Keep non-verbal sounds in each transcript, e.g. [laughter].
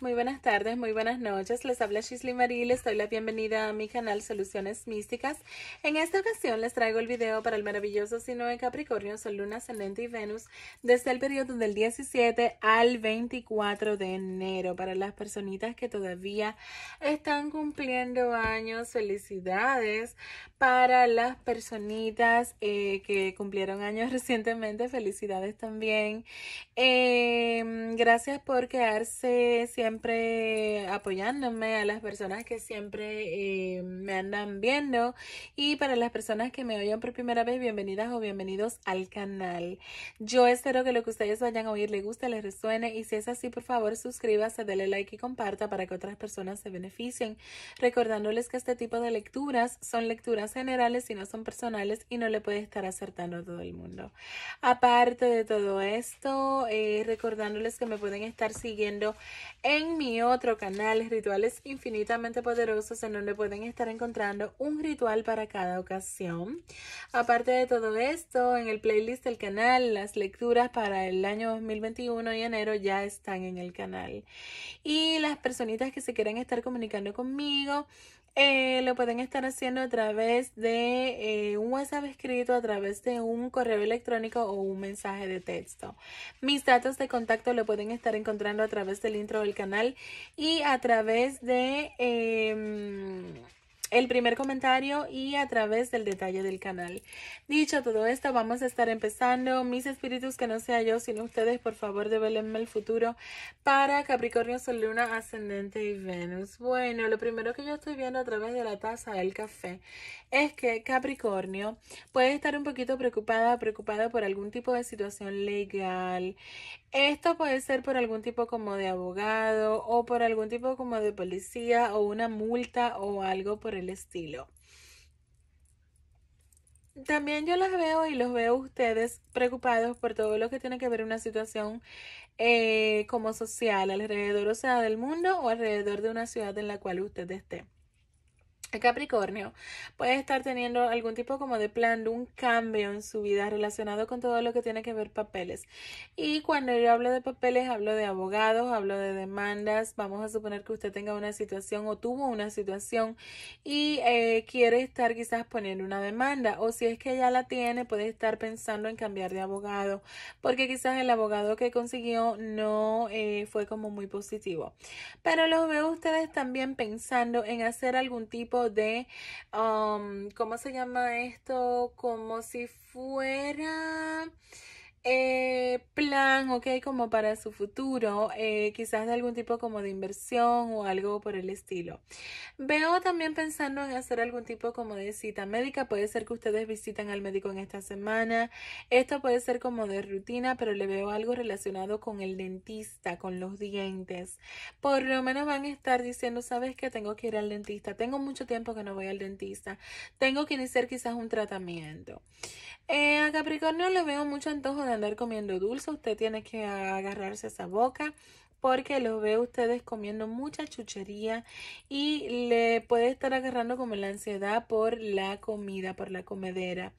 muy buenas tardes, muy buenas noches. Les habla Shisley Marie, les doy la bienvenida a mi canal Soluciones Místicas. En esta ocasión les traigo el video para el maravilloso signo de Capricornio, Sol, Luna, Ascendente y Venus, desde el periodo del 17 al 24 de enero. Para las personitas que todavía están cumpliendo años, felicidades. Para las personitas eh, que cumplieron años [laughs] recientemente, felicidades también. Em, gracias por quedarse siempre apoyándome, a las personas que siempre eh, me andan viendo y para las personas que me oyen por primera vez, bienvenidas o bienvenidos al canal. Yo espero que lo que ustedes vayan a oír les guste, les resuene y si es así, por favor, suscríbase, dele like y comparta para que otras personas se beneficien. Recordándoles que este tipo de lecturas son lecturas generales y no son personales y no le puede estar acertando a todo el mundo. Aparte de todo esto, eh, recordándoles que me pueden estar siguiendo en mi otro canal, Rituales Infinitamente Poderosos, en donde pueden estar encontrando un ritual para cada ocasión. Aparte de todo esto, en el playlist del canal, las lecturas para el año 2021 y enero ya están en el canal. Y las personitas que se quieran estar comunicando conmigo, eh, lo pueden estar haciendo a través de eh, un WhatsApp escrito, a través de un correo electrónico o un mensaje de texto. Mis datos de contacto lo pueden estar encontrando a través del internet el del canal y a través de em, el primer comentario y a través del detalle del canal. Dicho todo esto, vamos a estar empezando. Mis espíritus, que no sea yo, sino ustedes, por favor, develenme el futuro para Capricornio, Sol, Luna, Ascendente y Venus. Bueno, lo primero que yo estoy viendo a través de la taza del café es que Capricornio puede estar un poquito preocupada, preocupada por algún tipo de situación legal. Esto puede ser por algún tipo como de abogado o por algún tipo como de policía o una multa o algo por el el estilo. También yo las veo y los veo ustedes preocupados por todo lo que tiene que ver una situación eh, como social alrededor, o sea, del mundo o alrededor de una ciudad en la cual usted esté. Capricornio puede estar teniendo algún tipo como de plan de un cambio en su vida relacionado con todo lo que tiene que ver papeles. Y cuando yo hablo de papeles, hablo de abogados, hablo de demandas. Vamos a suponer que usted tenga una situación o tuvo una situación y eh, quiere estar quizás poniendo una demanda. O si es que ya la tiene, puede estar pensando en cambiar de abogado. Porque quizás el abogado que consiguió no eh, fue como muy positivo. Pero los veo ustedes también pensando en hacer algún tipo de, um, ¿cómo se llama esto? Como si fuera eh, plan, ok, como para su futuro, eh, quizás de algún tipo como de inversión o algo por el estilo. Veo también pensando en hacer algún tipo como de cita médica, puede ser que ustedes visitan al médico en esta semana, esto puede ser como de rutina, pero le veo algo relacionado con el dentista, con los dientes. Por lo menos van a estar diciendo, sabes que tengo que ir al dentista, tengo mucho tiempo que no voy al dentista, tengo que iniciar quizás un tratamiento. Eh, a Capricornio le veo mucho antojo de andar comiendo dulce, usted tiene que agarrarse esa boca porque los veo ustedes comiendo mucha chuchería y le puede estar agarrando como la ansiedad por la comida, por la comedera.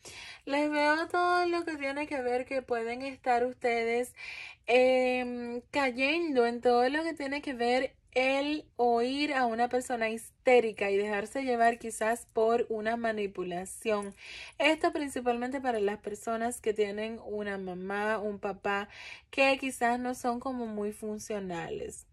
Les veo todo lo que tiene que ver que pueden estar ustedes em, cayendo en todo lo que tiene que ver el oír a una persona histérica y dejarse llevar quizás por una manipulación. Esto principalmente para las personas que tienen una mamá, un papá, que quizás no son como muy funcionales.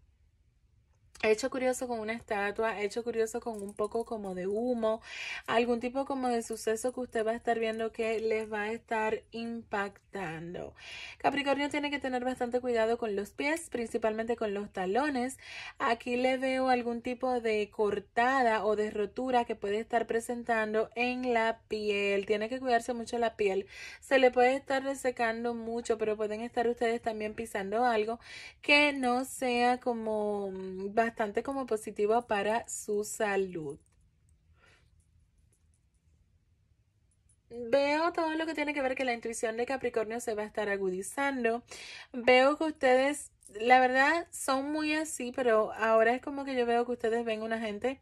Hecho curioso con una estatua, hecho curioso con un poco como de humo, algún tipo como de suceso que usted va a estar viendo que les va a estar impactando. Capricornio tiene que tener bastante cuidado con los pies, principalmente con los talones. Aquí le veo algún tipo de cortada o de rotura que puede estar presentando en la piel. Tiene que cuidarse mucho la piel. Se le puede estar resecando mucho, pero pueden estar ustedes también pisando algo que no sea como mm, bastante como positivo para su salud. Veo todo lo que tiene que ver que la intuición de Capricornio se va a estar agudizando. Veo que ustedes, la verdad, son muy así, pero ahora es como que yo veo que ustedes ven una gente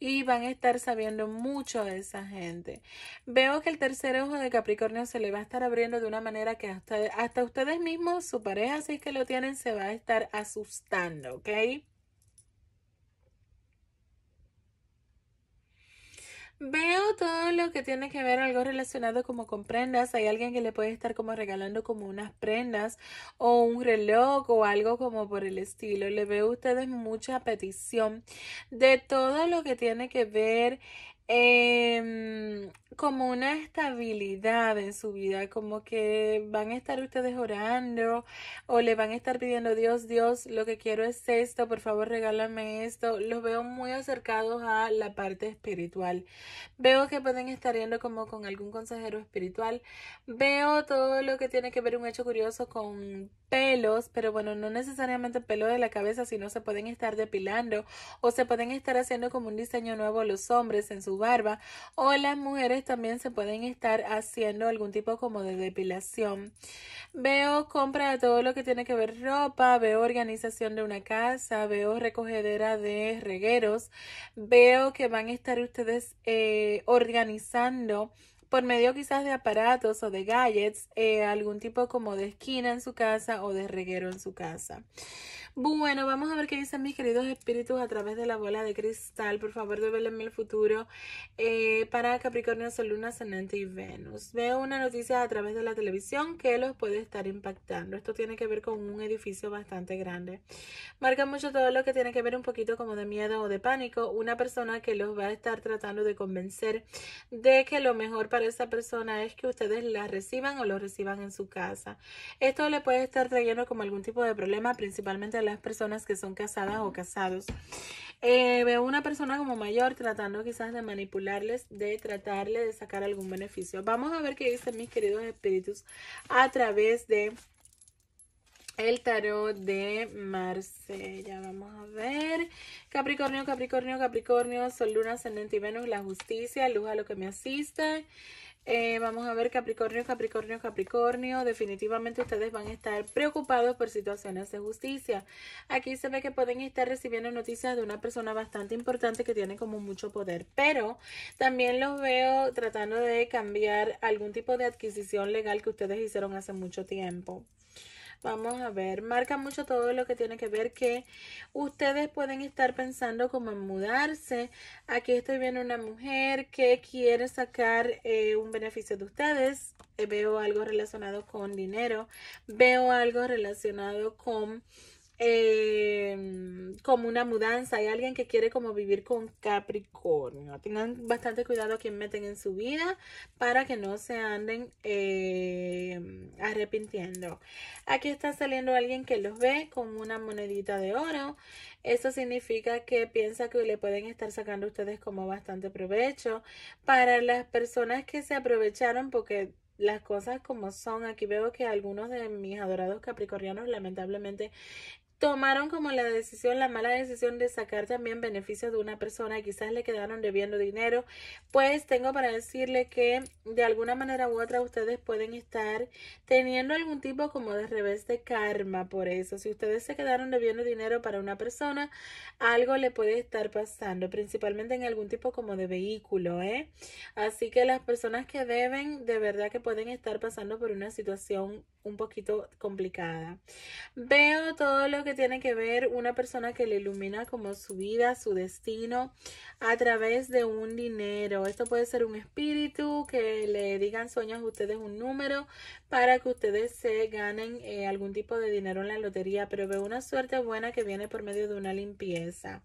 y van a estar sabiendo mucho de esa gente. Veo que el tercer ojo de Capricornio se le va a estar abriendo de una manera que hasta, hasta ustedes mismos, su pareja, si es que lo tienen, se va a estar asustando, ¿ok? Veo todo lo que tiene que ver algo relacionado como con prendas. Hay alguien que le puede estar como regalando como unas prendas o un reloj o algo como por el estilo. Le veo a ustedes mucha petición de todo lo que tiene que ver Em, como una estabilidad en su vida, como que van a estar ustedes orando o le van a estar pidiendo Dios, Dios, lo que quiero es esto, por favor regálame esto. Los veo muy acercados a la parte espiritual. Veo que pueden estar yendo como con algún consejero espiritual. Veo todo lo que tiene que ver un hecho curioso con pelos, pero bueno, no necesariamente pelo de la cabeza, sino se pueden estar depilando o se pueden estar haciendo como un diseño nuevo los hombres en su barba o las mujeres también se pueden estar haciendo algún tipo como de depilación. Veo compra de todo lo que tiene que ver ropa, veo organización de una casa, veo recogedera de regueros, veo que van a estar ustedes eh, organizando por medio quizás de aparatos o de gadgets, eh, algún tipo como de esquina en su casa o de reguero en su casa. Bueno, vamos a ver qué dicen mis queridos espíritus a través de la bola de cristal. Por favor, develenme el futuro eh, para Capricornio, Sol, Luna, Ascendente y Venus. Veo una noticia a través de la televisión que los puede estar impactando. Esto tiene que ver con un edificio bastante grande. Marca mucho todo lo que tiene que ver un poquito como de miedo o de pánico. Una persona que los va a estar tratando de convencer de que lo mejor para esa persona es que ustedes la reciban o lo reciban en su casa. Esto le puede estar trayendo como algún tipo de problema, principalmente a las personas que son casadas o casados. Eh, veo una persona como mayor tratando quizás de manipularles, de tratarle de sacar algún beneficio. Vamos a ver qué dicen mis queridos espíritus a través de el tarot de Marsella. Vamos a ver. Capricornio, Capricornio, Capricornio, Sol, Luna, Ascendente y Venus, la justicia, luz a lo que me asiste. Eh, vamos a ver Capricornio, Capricornio, Capricornio. Definitivamente ustedes van a estar preocupados por situaciones de justicia. Aquí se ve que pueden estar recibiendo noticias de una persona bastante importante que tiene como mucho poder. Pero también los veo tratando de cambiar algún tipo de adquisición legal que ustedes hicieron hace mucho tiempo. Vamos a ver, marca mucho todo lo que tiene que ver que ustedes pueden estar pensando como en mudarse. Aquí estoy viendo una mujer que quiere sacar eh, un beneficio de ustedes. Eh, veo algo relacionado con dinero, veo algo relacionado con Em, como una mudanza. Hay alguien que quiere como vivir con Capricornio. Tengan bastante cuidado a quien meten en su vida para que no se anden em, arrepintiendo. Aquí está saliendo alguien que los ve con una monedita de oro. Eso significa que piensa que le pueden estar sacando a ustedes como bastante provecho. Para las personas que se aprovecharon porque las cosas como son. Aquí veo que algunos de mis adorados capricornianos lamentablemente tomaron como la decisión, la mala decisión de sacar también beneficios de una persona, y quizás le quedaron debiendo dinero, pues tengo para decirle que de alguna manera u otra ustedes pueden estar teniendo algún tipo como de revés de karma por eso. Si ustedes se quedaron debiendo dinero para una persona, algo le puede estar pasando, principalmente en algún tipo como de vehículo, ¿eh? Así que las personas que deben, de verdad que pueden estar pasando por una situación un poquito complicada. Veo todo lo que que tiene que ver una persona que le ilumina como su vida, su destino, a través de un dinero. Esto puede ser un espíritu, que le digan sueños a ustedes un número para que ustedes se ganen eh, algún tipo de dinero en la lotería. Pero veo una suerte buena que viene por medio de una limpieza.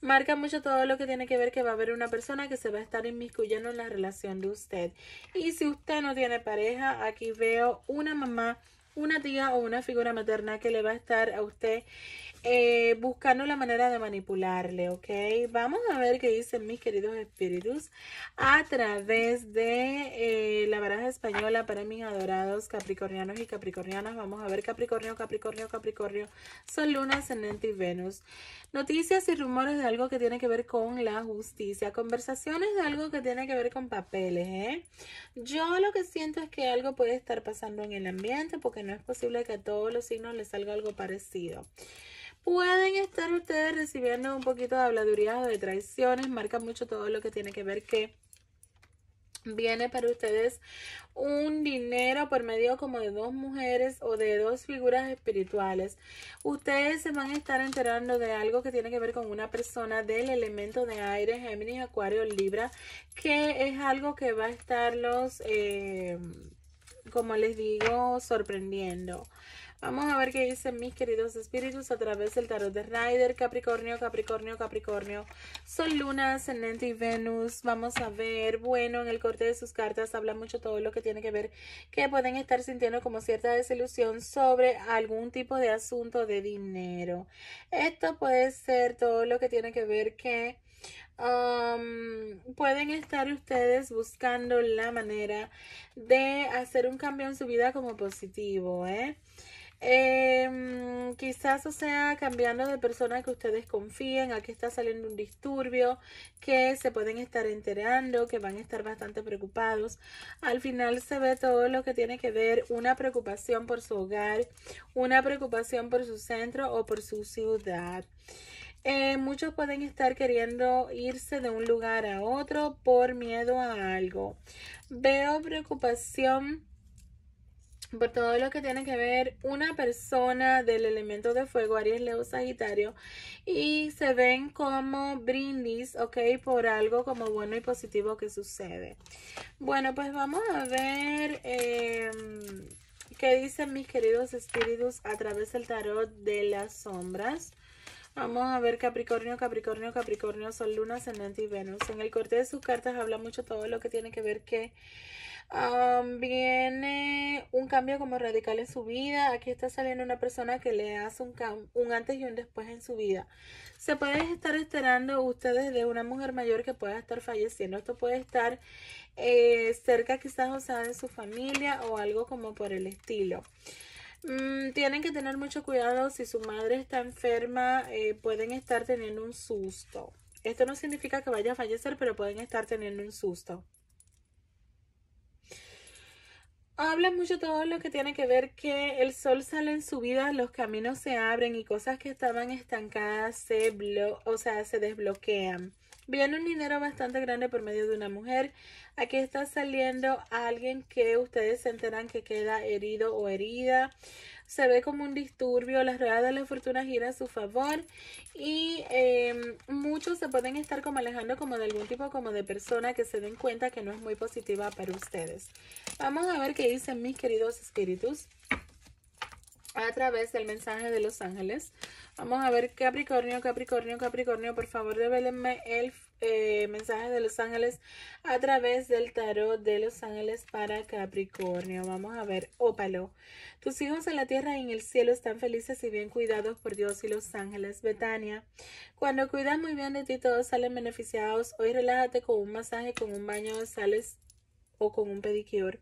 Marca mucho todo lo que tiene que ver que va a haber una persona que se va a estar inmiscuyendo en la relación de usted. Y si usted no tiene pareja, aquí veo una mamá una tía o una figura materna que le va a estar a usted eh, buscando la manera de manipularle, ¿ok? Vamos a ver qué dicen mis queridos espíritus a través de eh, la baraja española para mis adorados capricornianos y capricornianas. Vamos a ver Capricornio, Capricornio, Capricornio, Sol, Luna, Ascendente y Venus. Noticias y rumores de algo que tiene que ver con la justicia, conversaciones de algo que tiene que ver con papeles, ¿eh? Yo lo que siento es que algo puede estar pasando en el ambiente porque no es posible que a todos los signos les salga algo parecido. Pueden estar ustedes recibiendo un poquito de habladuría o de traiciones. Marca mucho todo lo que tiene que ver que viene para ustedes un dinero por medio como de dos mujeres o de dos figuras espirituales. Ustedes se van a estar enterando de algo que tiene que ver con una persona del elemento de aire, Géminis, Acuario, Libra, que es algo que va a estar los... Eh, como les digo, sorprendiendo. Vamos a ver qué dicen mis queridos espíritus a través del tarot de Rider, Capricornio, Capricornio, Capricornio, Sol, Luna, Ascendente y Venus. Vamos a ver, bueno, en el corte de sus cartas habla mucho todo lo que tiene que ver que pueden estar sintiendo como cierta desilusión sobre algún tipo de asunto de dinero. Esto puede ser todo lo que tiene que ver que... Um, pueden estar ustedes buscando la manera de hacer un cambio en su vida como positivo, ¿eh? Em, quizás o sea cambiando de persona que ustedes confíen, aquí está saliendo un disturbio, que se pueden estar enterando, que van a estar bastante preocupados. Al final se ve todo lo que tiene que ver una preocupación por su hogar, una preocupación por su centro o por su ciudad. Eh, muchos pueden estar queriendo irse de un lugar a otro por miedo a algo. Veo preocupación por todo lo que tiene que ver una persona del elemento de fuego, Aries, Leo, Sagitario, y se ven como brindis, ok, por algo como bueno y positivo que sucede. Bueno, pues vamos a ver em, qué dicen mis queridos espíritus a través del tarot de las sombras. Vamos a ver Capricornio, Capricornio, Capricornio, Sol, Luna, Ascendente y Venus. En el corte de sus cartas habla mucho todo lo que tiene que ver que viene un cambio como radical en su vida. Aquí está saliendo una persona que le hace un, antes y un después en su vida. Se puede estar esperando ustedes de una mujer mayor que pueda estar falleciendo. Esto puede estar eh, cerca quizás, o sea, de su familia o algo como por el estilo. Mm, tienen que tener mucho cuidado si su madre está enferma, eh, pueden estar teniendo un susto. Esto no significa que vaya a fallecer, pero pueden estar teniendo un susto. Habla mucho todo lo que tiene que ver que el sol sale en su vida, los caminos se abren y cosas que estaban estancadas o sea, se desbloquean. Viene un dinero bastante grande por medio de una mujer. Aquí está saliendo alguien que ustedes se enteran que queda herido o herida. Se ve como un disturbio. Las ruedas de la fortuna gira a su favor. Y em, muchos se pueden estar como alejando como de algún tipo como de persona que se den cuenta que no es muy positiva para ustedes. Vamos a ver qué dicen mis queridos espíritus a través del mensaje de los ángeles. Vamos a ver Capricornio, Capricornio, Capricornio, por favor revelenme el eh, mensaje de los ángeles a través del tarot de los ángeles para Capricornio. Vamos a ver Ópalo. Tus hijos en la tierra y en el cielo están felices y bien cuidados por Dios y los ángeles. Betania, cuando cuidas muy bien de ti todos salen beneficiados. Hoy relájate con un masaje, con un baño de sales o con un pedicure.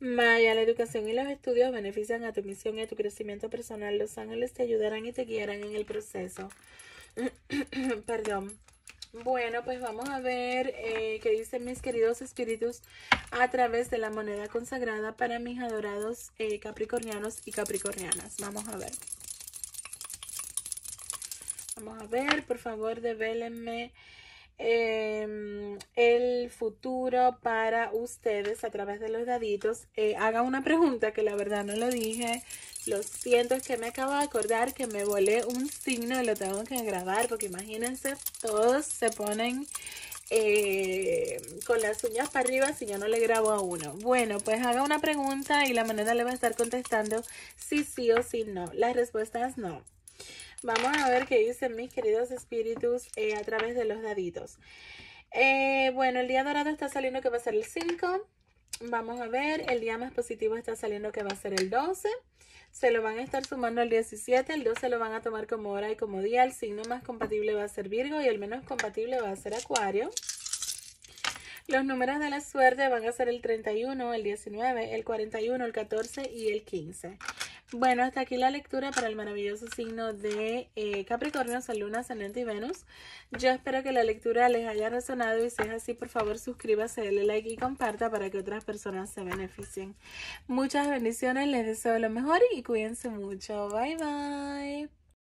Maya, la educación y los estudios benefician a tu misión y a tu crecimiento personal. Los ángeles te ayudarán y te guiarán en el proceso. [clears throat] Perdón. Bueno, pues vamos a ver eh, qué dicen mis queridos espíritus a través de la moneda consagrada para mis adorados eh, capricornianos y capricornianas. Vamos a ver. Vamos a ver, por favor, devélenme Em, el futuro para ustedes a través de los daditos. Eh, haga una pregunta que la verdad no lo dije. Lo siento, es que me acabo de acordar que me volé un signo y lo tengo que grabar porque imagínense, todos se ponen eh, con las uñas para arriba si yo no le grabo a uno. Bueno, pues haga una pregunta y la manera le va a estar contestando si sí o si no. Las respuestas no. Vamos a ver qué dicen mis queridos espíritus eh, a través de los daditos. Eh, bueno, el día dorado está saliendo que va a ser el 5. Vamos a ver, el día más positivo está saliendo que va a ser el 12. Se lo van a estar sumando el 17, el 12 lo van a tomar como hora y como día. El signo más compatible va a ser Virgo y el menos compatible va a ser Acuario. Los números de la suerte van a ser el 31, el 19, el 41, el 14 y el 15. Bueno, hasta aquí la lectura para el maravilloso signo de eh, Capricornio, Sol, Luna, Ascendente y Venus. Yo espero que la lectura les haya resonado y si es así, por favor suscríbase, denle like y comparta para que otras personas se beneficien. Muchas bendiciones, les deseo lo mejor y cuídense mucho. Bye bye.